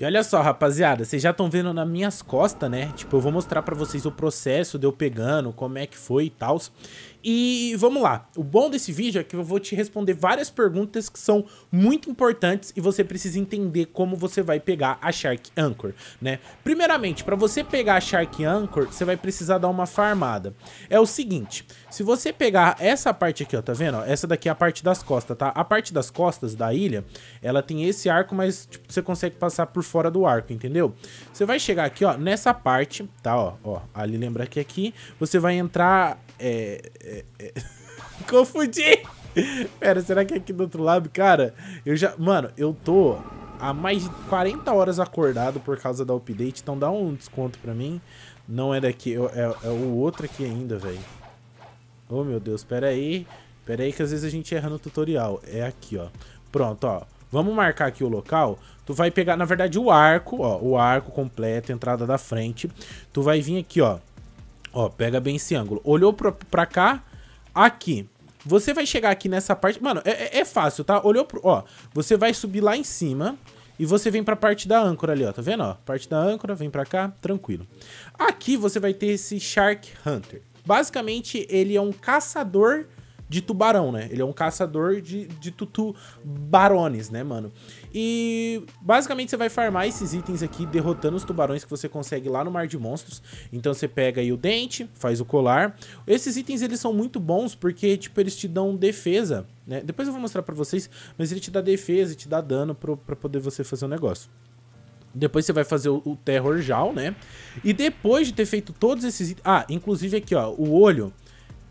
E olha só, rapaziada, vocês já estão vendo nas minhas costas, né? Tipo, eu vou mostrar pra vocês o processo de eu pegando, como é que foi e tal. E vamos lá. O bom desse vídeo é que eu vou te responder várias perguntas que são muito importantes e você precisa entender como você vai pegar a Shark Anchor, né? Primeiramente, para você pegar a Shark Anchor, você vai precisar dar uma farmada. É o seguinte, se você pegar essa parte aqui, ó, tá vendo? Essa daqui é a parte das costas, tá? A parte das costas da ilha, ela tem esse arco, mas tipo, você consegue passar por fora do arco, entendeu? Você vai chegar aqui, ó, nessa parte, tá? Ó, ó ali lembra que aqui, você vai entrar... É, é, é... Confundi! Pera, será que é aqui do outro lado? Cara, eu já... Mano, eu tô há mais de 40 horas acordado por causa da update, então dá um desconto pra mim. Não é daqui, é, é o outro aqui ainda, velho. Oh, meu Deus, pera aí. Pera aí que às vezes a gente erra no tutorial. É aqui, ó. Pronto, ó. Vamos marcar aqui o local. Tu vai pegar, na verdade, o arco, ó. O arco completo, entrada da frente. Tu vai vir aqui, ó. Ó, pega bem esse ângulo. Olhou pra, pra cá, aqui. Você vai chegar aqui nessa parte... Mano, é, é, é, fácil, tá? Olhou pro... Ó, você vai subir lá em cima... E você vem pra parte da âncora ali, ó. Tá vendo, ó? Parte da âncora, vem pra cá, tranquilo. Aqui você vai ter esse Shark Hunter. Basicamente, ele é um caçador de tubarão, né? Ele é um caçador de, de barones, né, mano? E basicamente você vai farmar esses itens aqui, derrotando os tubarões que você consegue lá no Mar de Monstros. Então você pega aí o dente, faz o colar. Esses itens eles são muito bons porque, tipo, eles te dão defesa, né? Depois eu vou mostrar pra vocês, mas ele te dá defesa, te dá dano pro, pra poder você fazer o um negócio. Depois você vai fazer o, o Terror Jal, né? E depois de ter feito todos esses... Ah, inclusive aqui, ó, o olho...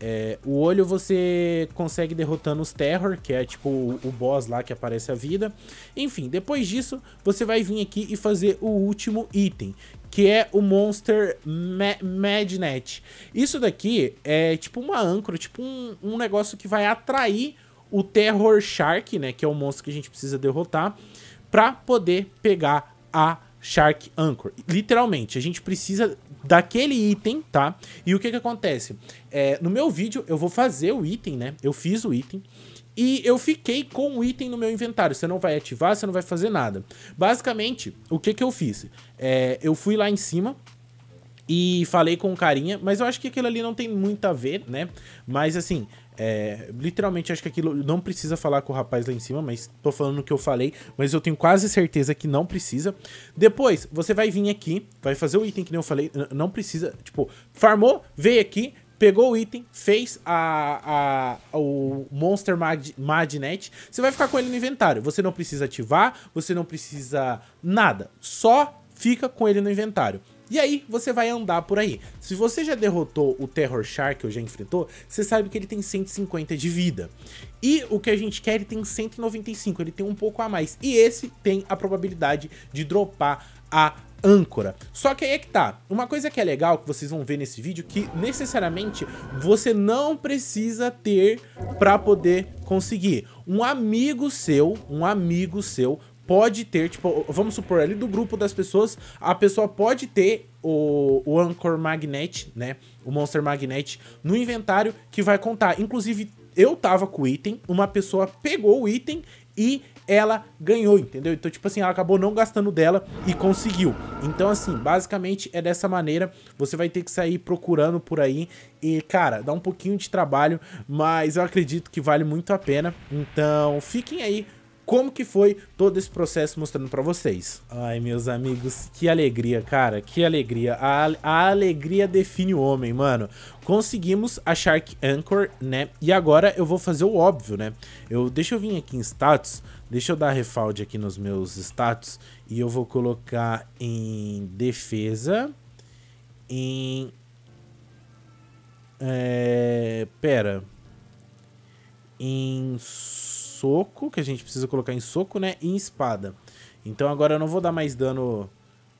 É, o olho você consegue derrotando os Terror, que é tipo o, o boss lá que aparece a vida. Enfim, depois disso, você vai vir aqui e fazer o último item, que é o Monster Ma Magnet. Isso daqui é tipo uma âncora, tipo um, um negócio que vai atrair o Terror Shark, né? Que é o monstro que a gente precisa derrotar, pra poder pegar a Shark Anchor. Literalmente, a gente precisa daquele item, tá? E o que que acontece? É, no meu vídeo, eu vou fazer o item, né? Eu fiz o item. E eu fiquei com o item no meu inventário. Você não vai ativar, você não vai fazer nada. Basicamente, o que que eu fiz? É, eu fui lá em cima, e falei com o carinha, mas eu acho que aquilo ali não tem muito a ver, né? Mas assim, é, literalmente acho que aquilo não precisa falar com o rapaz lá em cima, mas tô falando o que eu falei, mas eu tenho quase certeza que não precisa. Depois, você vai vir aqui, vai fazer o item que nem eu falei, não precisa, tipo, farmou, veio aqui, pegou o item, fez a, a, o Monster Mag, Magnet, você vai ficar com ele no inventário. Você não precisa ativar, você não precisa nada, só fica com ele no inventário. E aí você vai andar por aí. Se você já derrotou o Terror Shark ou já enfrentou, você sabe que ele tem 150 de vida. E o que a gente quer, ele tem 195, ele tem um pouco a mais. E esse tem a probabilidade de dropar a âncora. Só que aí é que tá. Uma coisa que é legal, que vocês vão ver nesse vídeo, que necessariamente você não precisa ter para poder conseguir. Um amigo seu, um amigo seu pode ter, tipo, vamos supor, ali do grupo das pessoas, a pessoa pode ter o, o Anchor Magnet, né? O Monster Magnet no inventário que vai contar. Inclusive, eu tava com o item, uma pessoa pegou o item e ela ganhou, entendeu? Então, tipo assim, ela acabou não gastando dela e conseguiu. Então, assim, basicamente é dessa maneira. Você vai ter que sair procurando por aí. E, cara, dá um pouquinho de trabalho, mas eu acredito que vale muito a pena. Então, fiquem aí como que foi todo esse processo mostrando para vocês. Ai, meus amigos, que alegria, cara, que alegria. A, a alegria define o homem, mano. Conseguimos a Shark Anchor, né? E agora eu vou fazer o óbvio, né? Eu, deixa eu vir aqui em status, deixa eu dar refald aqui nos meus status e eu vou colocar em defesa, em... É, pera. Em soco, que a gente precisa colocar em soco, né? E em espada. Então agora eu não vou dar mais dano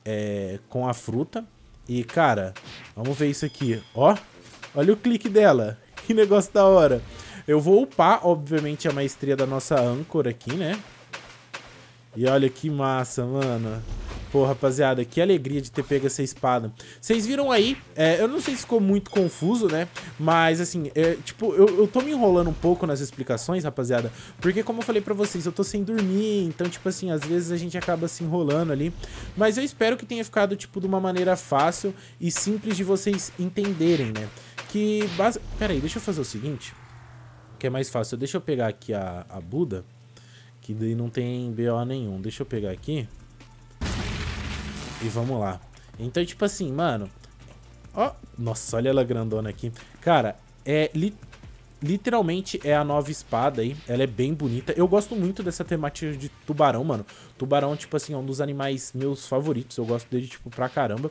é, com a fruta. E, cara, vamos ver isso aqui. Ó, olha o clique dela. Que negócio da hora. Eu vou upar, obviamente, a maestria da nossa âncora aqui, né? E olha que massa, mano. Pô, rapaziada, que alegria de ter pego essa espada. Vocês viram aí, é, eu não sei se ficou muito confuso, né? Mas, assim, é, tipo, eu, eu tô me enrolando um pouco nas explicações, rapaziada. Porque, como eu falei pra vocês, eu tô sem dormir. Então, tipo assim, às vezes a gente acaba se enrolando ali. Mas eu espero que tenha ficado, tipo, de uma maneira fácil e simples de vocês entenderem, né? Que... Base... Pera aí, deixa eu fazer o seguinte. Que é mais fácil. Deixa eu pegar aqui a, a Buda. Que daí não tem BO nenhum. Deixa eu pegar aqui. E vamos lá. Então, tipo assim, mano... Ó, nossa, olha ela grandona aqui. Cara, é li literalmente é a nova espada aí. Ela é bem bonita. Eu gosto muito dessa temática de tubarão, mano. Tubarão, tipo assim, é um dos animais meus favoritos. Eu gosto dele, tipo, pra caramba.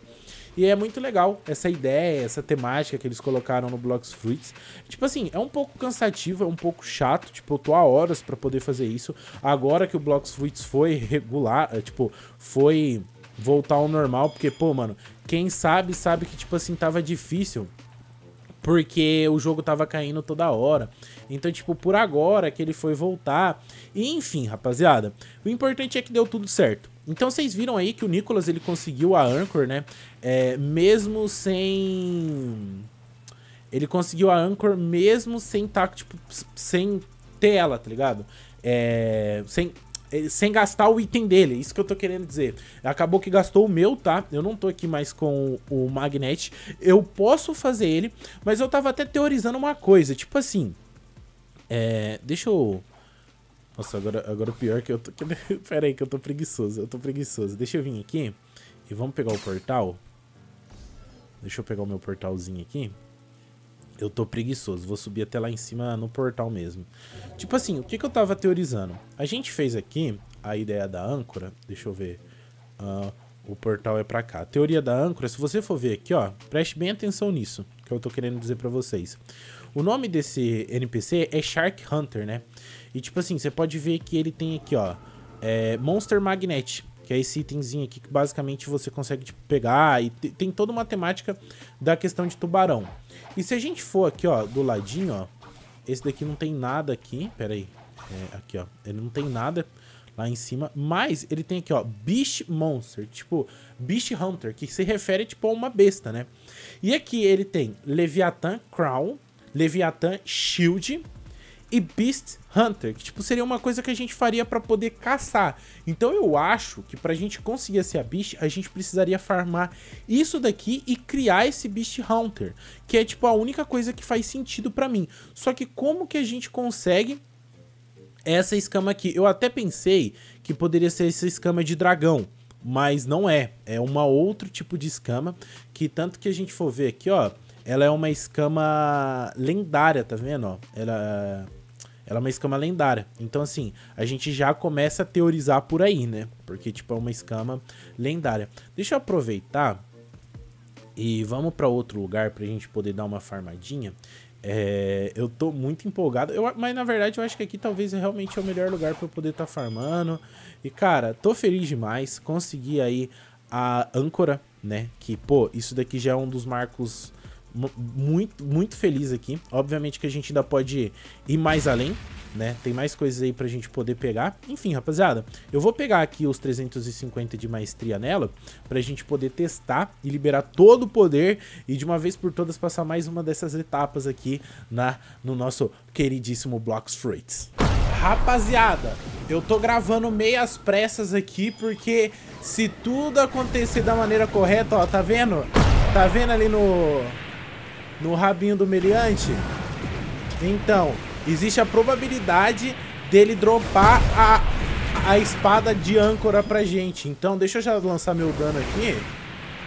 E é muito legal essa ideia, essa temática que eles colocaram no Blocks Fruits. Tipo assim, é um pouco cansativo, é um pouco chato. Tipo, eu tô há horas pra poder fazer isso. Agora que o Blocks Fruits foi regular, é, tipo, foi voltar ao normal, porque, pô, mano, quem sabe, sabe que, tipo assim, tava difícil. Porque o jogo tava caindo toda hora. Então, tipo, por agora que ele foi voltar. E enfim, rapaziada. O importante é que deu tudo certo. Então vocês viram aí que o Nicolas ele conseguiu a Anchor, né? É, mesmo sem. Ele conseguiu a Anchor mesmo sem tá, tipo, sem ter ela, tá ligado? É, sem é, sem gastar o item dele, isso que eu tô querendo dizer. Acabou que gastou o meu, tá? Eu não tô aqui mais com o Magnet. Eu posso fazer ele, mas eu tava até teorizando uma coisa, tipo assim... É... Deixa eu... Nossa, agora, agora o pior é que eu tô... Pera aí que eu tô preguiçoso, eu tô preguiçoso. Deixa eu vir aqui e vamos pegar o portal. Deixa eu pegar o meu portalzinho aqui eu tô preguiçoso, vou subir até lá em cima no portal mesmo. Tipo assim, o que, que eu tava teorizando? A gente fez aqui a ideia da âncora, deixa eu ver, uh, o portal é pra cá. A teoria da âncora, se você for ver aqui, ó, preste bem atenção nisso, que eu tô querendo dizer pra vocês. O nome desse NPC é Shark Hunter, né? E tipo assim, você pode ver que ele tem aqui, ó, é, Monster Magnet, que é esse itemzinho aqui que basicamente você consegue tipo, pegar e tem toda uma temática da questão de tubarão. E se a gente for aqui, ó, do ladinho, ó, esse daqui não tem nada aqui, pera aí, é, aqui, ó, ele não tem nada lá em cima, mas ele tem aqui, ó, Beast Monster, tipo, Beast Hunter, que se refere, tipo, a uma besta, né? E aqui ele tem Leviathan Crown, Leviathan Shield, e Beast Hunter, que tipo seria uma coisa que a gente faria para poder caçar. Então eu acho que pra gente conseguir a Beast, a gente precisaria farmar isso daqui e criar esse Beast Hunter, que é tipo a única coisa que faz sentido para mim. Só que como que a gente consegue essa escama aqui? Eu até pensei que poderia ser essa escama de dragão, mas não é. É uma outro tipo de escama que tanto que a gente for ver aqui, ó, ela é uma escama lendária, tá vendo? Ó? Ela ela é uma escama lendária. Então, assim, a gente já começa a teorizar por aí, né? Porque, tipo, é uma escama lendária. Deixa eu aproveitar e vamos para outro lugar pra gente poder dar uma farmadinha. É, eu tô muito empolgado, eu, mas na verdade eu acho que aqui talvez realmente é o melhor lugar para eu poder estar tá farmando. E cara, tô feliz demais, consegui aí a âncora, né? Que, pô, isso daqui já é um dos marcos muito, muito feliz aqui. Obviamente que a gente ainda pode ir mais além, né? Tem mais coisas aí pra gente poder pegar. Enfim, rapaziada, eu vou pegar aqui os 350 de maestria nela pra gente poder testar e liberar todo o poder e de uma vez por todas passar mais uma dessas etapas aqui na, no nosso queridíssimo Blocks Fruits Rapaziada, eu tô gravando meias pressas aqui porque se tudo acontecer da maneira correta, ó, tá vendo? Tá vendo ali no, no rabinho do meliante. Então, existe a probabilidade dele dropar a, a espada de âncora pra gente. Então, deixa eu já lançar meu dano aqui,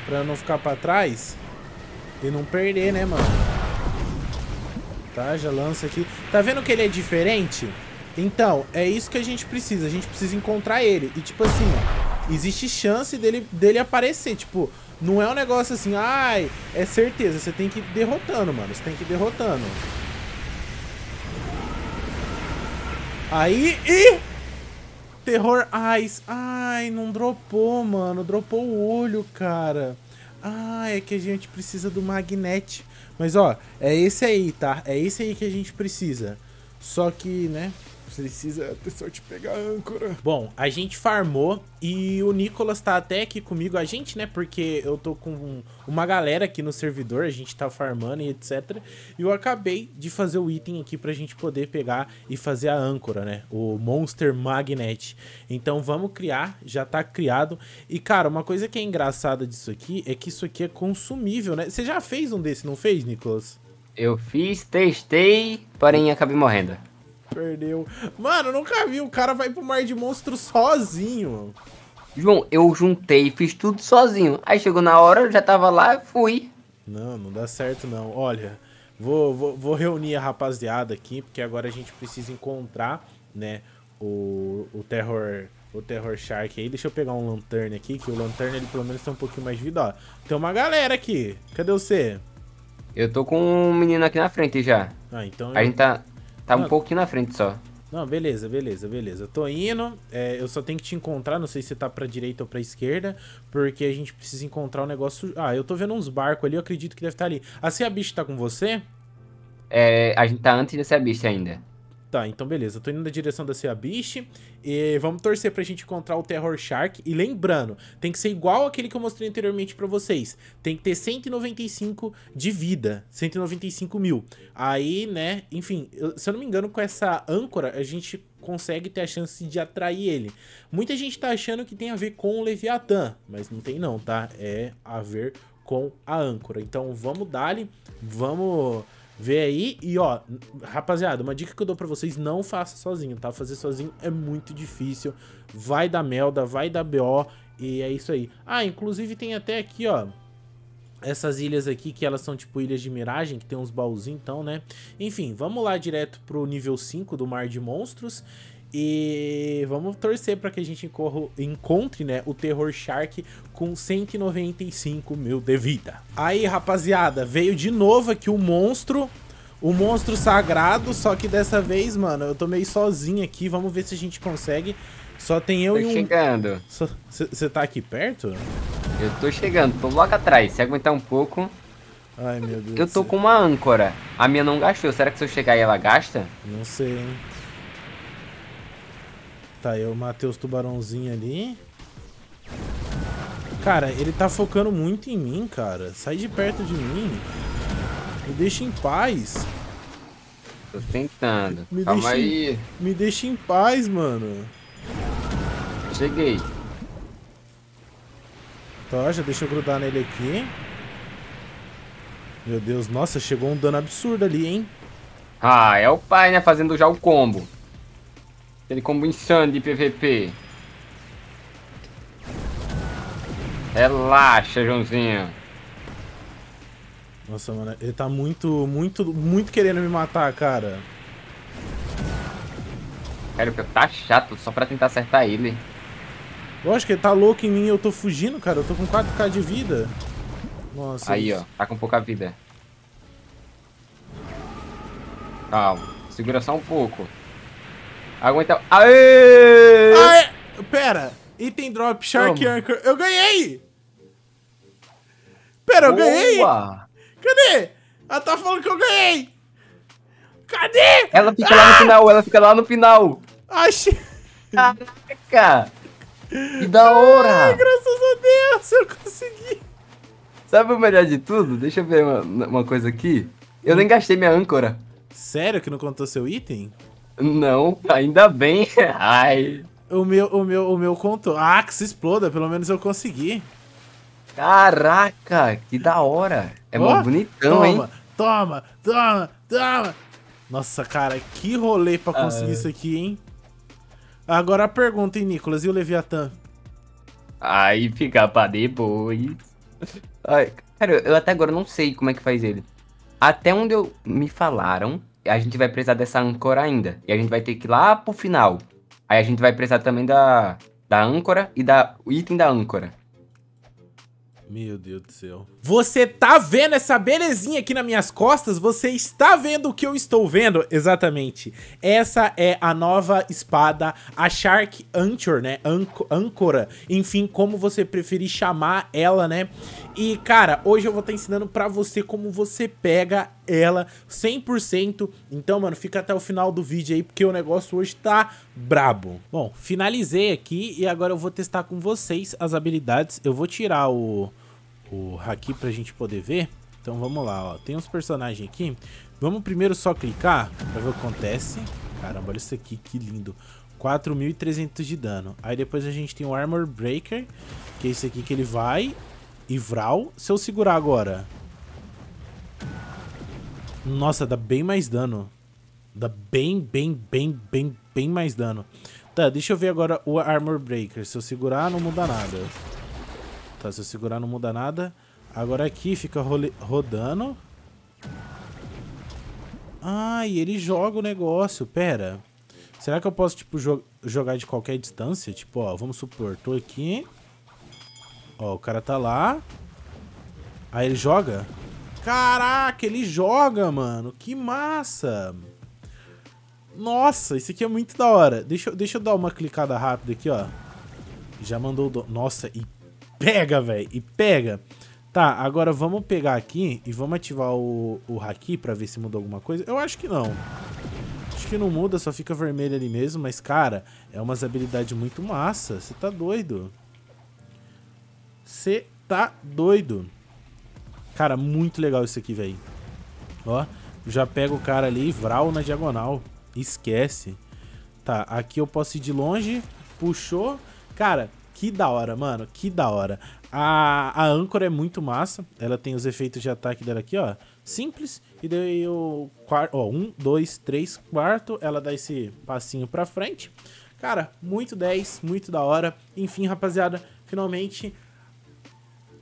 pra não ficar pra trás e não perder, né, mano? Tá, já lança aqui. Tá vendo que ele é diferente? Então, é isso que a gente precisa. A gente precisa encontrar ele. E, tipo assim, existe chance dele, dele aparecer. Tipo, não é um negócio assim, ai, é certeza. Você tem que ir derrotando, mano. Você tem que ir derrotando. Aí, e... Terror Eyes. Ai, não dropou, mano. Dropou o olho, cara. Ai, é que a gente precisa do magnete. Mas, ó, é esse aí, tá? É esse aí que a gente precisa. Só que, né precisa ter sorte de pegar a âncora. Bom, a gente farmou e o Nicolas tá até aqui comigo. A gente, né? Porque eu tô com uma galera aqui no servidor, a gente tá farmando e etc. E eu acabei de fazer o item aqui pra gente poder pegar e fazer a âncora, né? O Monster Magnet. Então vamos criar, já tá criado. E cara, uma coisa que é engraçada disso aqui é que isso aqui é consumível, né? Você já fez um desse, não fez, Nicolas? Eu fiz, testei, porém acabei morrendo. Perdeu. Mano, nunca vi. O cara vai pro mar de monstros sozinho. João, eu juntei, fiz tudo sozinho. Aí chegou na hora, eu já tava lá, fui. Não, não dá certo não. Olha, vou, vou, vou reunir a rapaziada aqui, porque agora a gente precisa encontrar, né, o, o Terror o Terror Shark aí. Deixa eu pegar um lanterna aqui, que o lanterna ele pelo menos tem um pouquinho mais de vida, ó. Tem uma galera aqui. Cadê você? Eu tô com um menino aqui na frente já. Ah, então... A eu... gente tá... Tá não, um pouquinho na frente só. Não, beleza, beleza, beleza. Eu tô indo, é, eu só tenho que te encontrar, não sei se você tá pra direita ou pra esquerda, porque a gente precisa encontrar um negócio... Ah, eu tô vendo uns barcos ali, eu acredito que deve estar tá ali. Ah, a Bicha tá com você? É, a gente tá antes dessa Cia Bicha ainda. Tá, então beleza. Tô indo na direção da Beast E vamos torcer pra gente encontrar o Terror Shark. E lembrando, tem que ser igual aquele que eu mostrei anteriormente pra vocês. Tem que ter 195 de vida. 195 mil. Aí, né, enfim, se eu não me engano, com essa âncora, a gente consegue ter a chance de atrair ele. Muita gente tá achando que tem a ver com o Leviatã, mas não tem não, tá? É a ver com a âncora. Então vamos dali, vamos Vê aí e ó, rapaziada, uma dica que eu dou para vocês, não faça sozinho, tá? Fazer sozinho é muito difícil, vai dar melda, vai dar BO e é isso aí. Ah, inclusive tem até aqui, ó, essas ilhas aqui, que elas são tipo ilhas de miragem, que tem uns baúzinhos então, né? Enfim, vamos lá direto pro nível 5 do Mar de Monstros. E vamos torcer para que a gente encontre né, o Terror Shark com 195 mil de vida. Aí, rapaziada, veio de novo aqui o monstro. O monstro sagrado, só que dessa vez, mano, eu tô meio sozinho aqui. Vamos ver se a gente consegue. Só tem eu tô e um... chegando. Você tá aqui perto? Eu tô chegando, tô logo atrás. Se aguentar um pouco... Ai, meu Deus Eu tô com uma âncora. A minha não gastou. Será que se eu chegar aí ela gasta? Não sei, hein. Tá, eu é matei os tubarãozinhos ali. Cara, ele tá focando muito em mim, cara. Sai de perto de mim. Me deixa em paz. Tô tentando. Me Calma deixa, aí. Me deixa em paz, mano. Cheguei. tá já deixa eu grudar nele aqui. Meu Deus, nossa, chegou um dano absurdo ali, hein? Ah, é o pai, né? Fazendo já o combo. Aquele combo insano de PVP. Relaxa, Joãozinho. Nossa, mano, ele tá muito, muito, muito querendo me matar, cara. Cara, o tá chato só pra tentar acertar ele. Lógico, ele tá louco em mim eu tô fugindo, cara. Eu tô com 4k de vida. Nossa. Aí, isso. ó. Tá com pouca vida. Calma. Segura só um pouco. Aguenta. Aê! Aê! Pera. Item drop, Shark Toma. Anchor. Eu ganhei! Pera, eu Boa. ganhei! Cadê? Ela tá falando que eu ganhei! Cadê? Ela fica ah! lá no ah! final, ela fica lá no final. Achei. Caraca! Que da hora! Ai, graças a Deus, eu consegui! Sabe o melhor de tudo? Deixa eu ver uma, uma coisa aqui. Eu nem hum. gastei minha âncora. Sério que não contou seu item? Não, ainda bem. Ai. O meu, o meu, o meu contou. Ah, que se exploda, pelo menos eu consegui. Caraca, que da hora. É oh, mó bonitão, toma, hein? Toma, toma, toma. Nossa, cara, que rolê pra conseguir ah. isso aqui, hein? Agora a pergunta, hein, Nicolas? E o Leviatã? Aí fica pra depois. Ai, cara, eu até agora não sei como é que faz ele. Até onde eu me falaram, a gente vai precisar dessa âncora ainda. E a gente vai ter que ir lá pro final. Aí a gente vai precisar também da, da âncora e da o item da âncora. Meu Deus do céu. Você tá vendo essa belezinha aqui nas minhas costas? Você está vendo o que eu estou vendo? Exatamente. Essa é a nova espada, a Shark Anchor, né? Âncora. Enfim, como você preferir chamar ela, né? E, cara, hoje eu vou estar tá ensinando pra você como você pega ela 100%. Então, mano, fica até o final do vídeo aí, porque o negócio hoje tá brabo. Bom, finalizei aqui e agora eu vou testar com vocês as habilidades. Eu vou tirar o o haki pra gente poder ver. Então vamos lá, ó. Tem uns personagens aqui. Vamos primeiro só clicar pra ver o que acontece. Caramba, olha isso aqui, que lindo. 4.300 de dano. Aí depois a gente tem o Armor Breaker, que é esse aqui que ele vai. E Vral. Se eu segurar agora... Nossa, dá bem mais dano. Dá bem, bem, bem, bem, bem mais dano. Tá, deixa eu ver agora o Armor Breaker. Se eu segurar, não muda nada. Tá, se eu segurar não muda nada. Agora aqui fica rodando. Ah, e ele joga o negócio. Pera. Será que eu posso, tipo, jo jogar de qualquer distância? Tipo, ó, vamos supor, tô aqui. Ó, o cara tá lá. Aí ele joga. Caraca, ele joga, mano. Que massa. Nossa, isso aqui é muito da hora. Deixa, deixa eu dar uma clicada rápida aqui, ó. Já mandou... Do... Nossa, e pega, velho. E pega. Tá, agora vamos pegar aqui e vamos ativar o, o Haki pra ver se muda alguma coisa. Eu acho que não. Acho que não muda, só fica vermelho ali mesmo. Mas, cara, é umas habilidades muito massa. Você tá doido. Você tá doido. Cara, muito legal isso aqui, velho. Ó, já pega o cara ali e vral na diagonal. Esquece. Tá, aqui eu posso ir de longe. Puxou. Cara, que da hora, mano. Que da hora. A, a âncora é muito massa. Ela tem os efeitos de ataque dela aqui, ó. Simples. E daí o quarto, ó, um, dois, três, quarto. Ela dá esse passinho pra frente. Cara, muito 10, muito da hora. Enfim, rapaziada, finalmente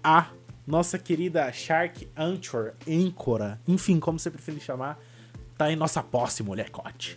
a nossa querida Shark Anchor, Âncora, enfim, como você preferir chamar, tá em nossa posse, molecote.